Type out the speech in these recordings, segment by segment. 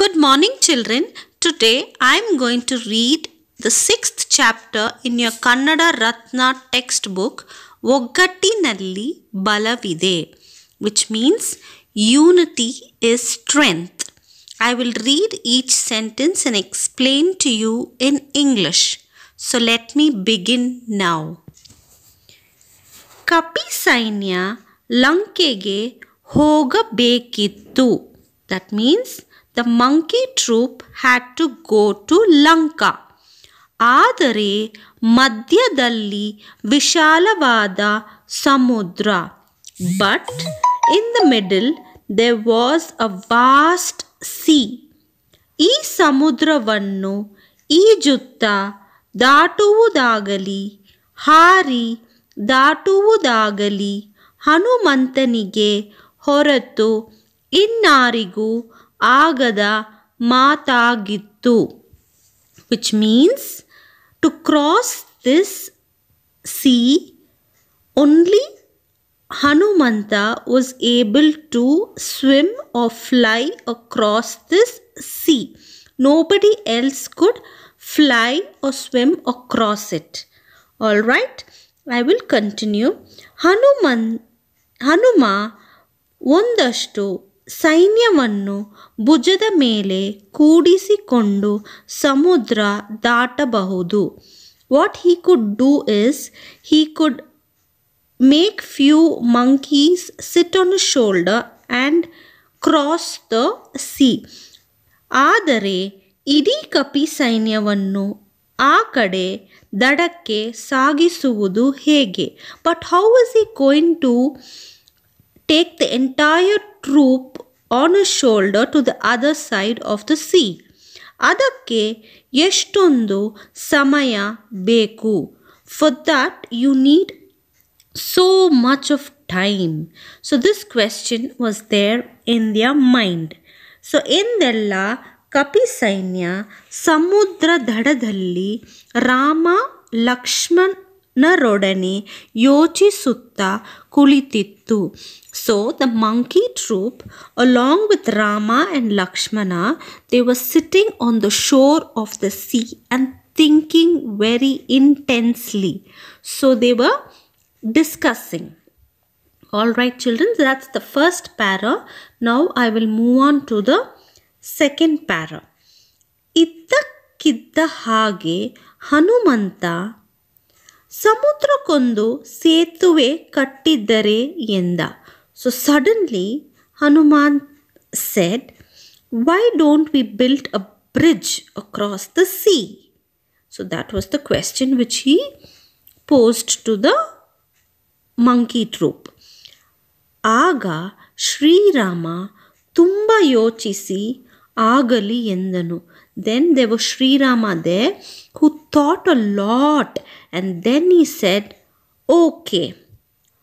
Good morning, children. Today I am going to read the sixth chapter in your Kannada Ratna textbook, Nalli Balavide, which means unity is strength. I will read each sentence and explain to you in English. So let me begin now. Kapi ಕಪಿ ಸೈನ್ಯ Hoga Bekitu. That means the monkey troop had to go to Lanka ಆದರೆ ಮಧ್ಯದಲ್ಲಿ ವಿಶಾಲವಾದ ಸಮುದ್ರ but in the middle they was a vast sea ಈ ಸಮುದ್ರವನ್ನು ಈಜುತ್ತ ದಾಟುವುದಾಗಲಿ ಹಾರಿ ದಾಟುವುದಾಗಲಿ ಹನುಮಂತನಿಗೆ ಹೊರತು ಇನ್ನಾರಿಗೂ ಆಗದ ಮಾತಾಗಿತ್ತು which means to cross this sea only Hanumantha was able to swim or fly across this sea nobody else could fly or swim across it. Alright, I will continue. Hanuman Hanuma ಒಂದಷ್ಟು ಸೈನ್ಯವನ್ನು ಭುಜದ ಮೇಲೆ ಕೂಡಿಸಿಕೊಂಡು ಸಮುದ್ರ ದಾಟಬಹುದು what he could do is he could make few monkeys sit on shoulder and cross the sea ಆದರೆ ಇಡೀ ಕಪಿ ಸೈನ್ಯವನ್ನು ಆ ಕಡೆ ದಡಕ್ಕೆ ಸಾಗಿಸುವುದು ಹೇಗೆ but how is he going to take the entire troop on a shoulder to the other side of the sea. Adakke yeshtondo samaya beku. For that you need so much of time. So this question was there in their mind. So in the la kapi sainya samudra dhadadhali rama lakshman ನರೊಡನೆ ಯೋಚಿಸುತ್ತಾ ಕುಳಿತಿತ್ತು So the monkey troop, along with Rama and Lakshmana, they were sitting on the shore of the sea and thinking very intensely. So they were discussing. All right, children, that's the first para. Now I will move on to the second para. ಇದ್ದಕ್ಕಿದ್ದ ಹಾಗೆ ಹನುಮಂತ ಸಮುದ್ರಕ್ಕೊಂದು ಸೇತುವೆ ಕಟ್ಟಿದ್ದರೆ ಎಂದ so suddenly Hanuman said why don't we built a bridge across the sea so that was the question which he posed to the monkey troop ಆಗ ಶ್ರೀರಾಮ ತುಂಬ ಯೋಚಿಸಿ ಆಗಲಿ ಎಂದನು Then there was Sri Rama there who thought a lot and then he said, Okay,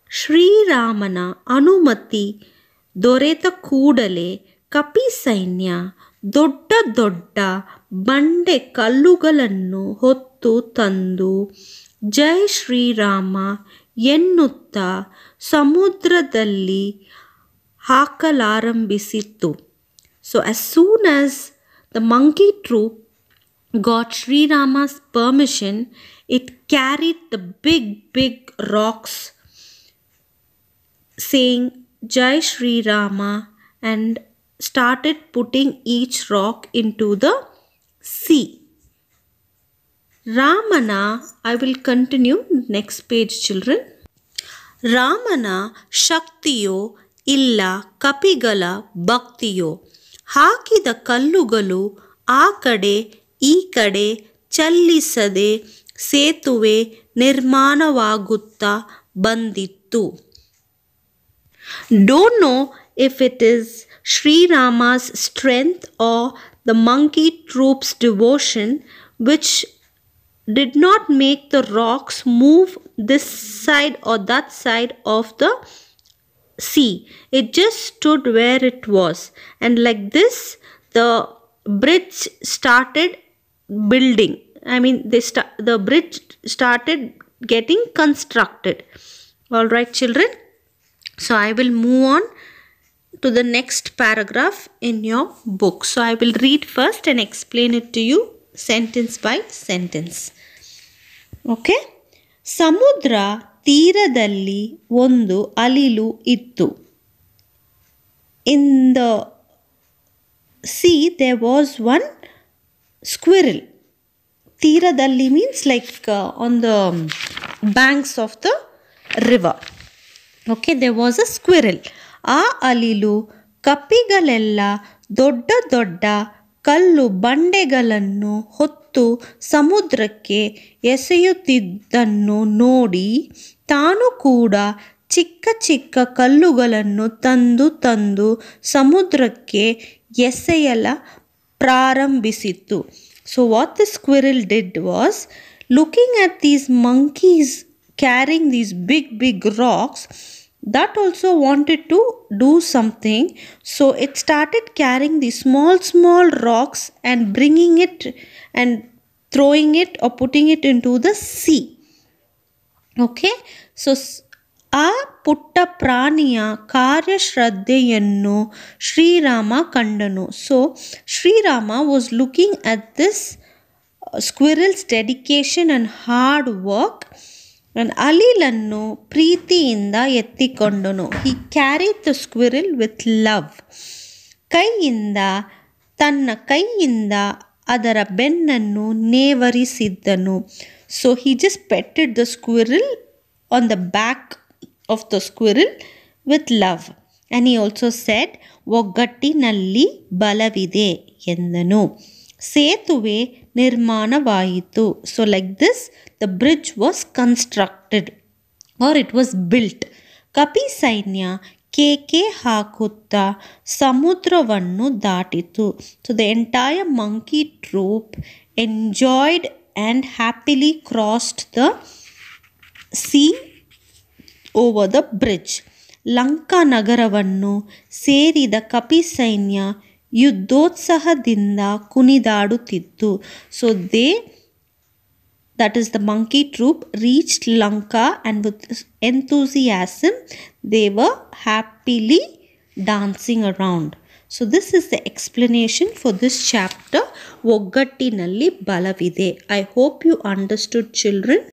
Sri Rama na Anumati Doreta Kudale Kapi Sainya Dodda Dodda Bande Kalugalannu Hottu Tandu Jai Sri Rama Yennutta Samudra Dalli Hakalaram Bisitu. So as soon as the monkey troop got Sri Rama's permission, it carried the big, big rocks saying Jai Sri Rama and started putting each rock into the sea. Ramana, I will continue next page, children. Ramana Shaktiyo Illa Kapigala Bhaktiyo ಹಾಕಿದ ಕಲ್ಲುಗಳು ಆ ಕಡೆ ಈ ಕಡೆ ಚಲ್ಲಿಸದೆ ಸೇತುವೆ ನಿರ್ಮಾಣವಾಗುತ್ತ ಬಂದಿತ್ತು don't know if it is Srirama's strength or the monkey troops devotion which did not make the rocks move this side or that side of the See, It just stood where it was. And like this, the bridge started building. I mean, they st- the bridge started getting constructed. All right, children. So I will move on to the next paragraph in your book. So I will read first and explain it to you sentence by sentence. Okay. Samudra ತೀರದಲ್ಲಿ ಒಂದು ಅಲಿಲು ಇತ್ತು in the sea there was one squirrel ತೀರದಲ್ಲಿ means like on the banks of the river okay there was a squirrel ಆ ಅಲಿಲು ಕಪ್ಪಿಗಳೆಲ್ಲ ದೊಡ್ಡ ದೊಡ್ಡ ಕಲ್ಲು ಬಂಡೆಗಳನ್ನು ಹೊತ್ತು ಮತ್ತು ಸಮುದ್ರಕ್ಕೆ ಎಸೆಯುತ್ತಿದ್ದನ್ನು ನೋಡಿ ತಾನು ಕೂಡ ಚಿಕ್ಕ ಚಿಕ್ಕ ಕಲ್ಲುಗಳನ್ನು ತಂದು ತಂದು ಸಮುದ್ರಕ್ಕೆ ಎಸೆಯಲ ಪ್ರಾರಂಭಿಸಿತು so what the squirrel did was looking at these monkeys carrying these big big rocks that also wanted to do something so it started carrying the small small rocks and bringing it and throwing it or putting it into the sea okay so ಆ ಪುಟ್ಟ ಪ್ರಾಣಿಯ ಕಾರ್ಯಶ್ರದ್ಧೆಯನ್ನು ಶ್ರೀರಾಮ ಕಂಡನು so Srirama was looking at this squirrels dedication and hard work ಅಲಿಲನ್ನು ಪ್ರೀತಿಯಿಂದ ಎತ್ತಿಕೊಂಡನು he carry the squirrel with love ಕೈಯಿಂದ ತನ್ನ ಕೈಯಿಂದ ಅದರ ಬೆನ್ನನ್ನು ನೇವರಿಸಿದ್ದನು so he just petted the squirrel on the back of the squirrel with love and he also said ಒಗ್ಗಟ್ಟಿನಲ್ಲಿ ಬಲವಿದೆ ಎಂದನು ಸೇತುವೆ ನಿರ್ಮಾಣವಾಯಿತು so like this the bridge was constructed or it was built ಕಪಿ ಸೈನ್ಯ ಕೇಕೆ ಹಾಕುತ್ತಾ ಸಮುದ್ರವನ್ನು ದಾಟಿತು so the entire monkey troop enjoyed and happily crossed the sea over the bridge Lanka ನಗರವನ್ನು ಸೇರಿದ ಕಪಿ ಸೈನ್ಯ ಯುದ್ಧೋತ್ಸಾಹದಿಂದ ಕುಣಿದಾಡುತ್ತಿತ್ತು so they that is the monkey troop reach Lanka and with enthusiasm they were happily dancing around so this is the explanation for this chapter ಒಗ್ಗಟ್ಟಿನಲ್ಲಿ ಬಲವಿದೆ I hope you understood children